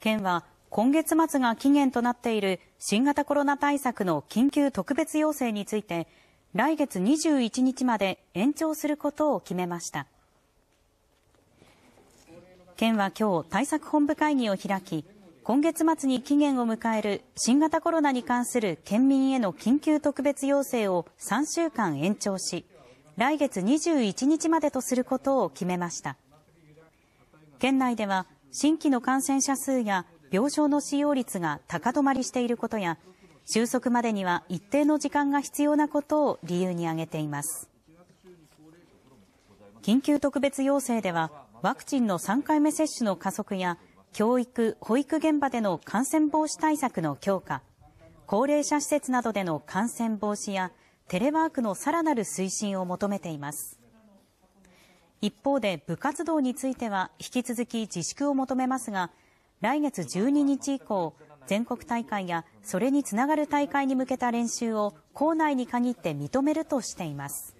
県は今月末が期限となっている新型コロナ対策の緊急特別要請について、来月21日まで延長することを決めました。県は今日対策本部会議を開き、今月末に期限を迎える新型コロナに関する県民への緊急特別要請を3週間延長し、来月21日までとすることを決めました。県内では新規の感染者数や病床の使用率が高止まりしていることや収束までには一定の時間が必要なことを理由に挙げています緊急特別要請ではワクチンの3回目接種の加速や教育・保育現場での感染防止対策の強化高齢者施設などでの感染防止やテレワークのさらなる推進を求めています一方で部活動については引き続き自粛を求めますが来月12日以降全国大会やそれにつながる大会に向けた練習を校内に限って認めるとしています。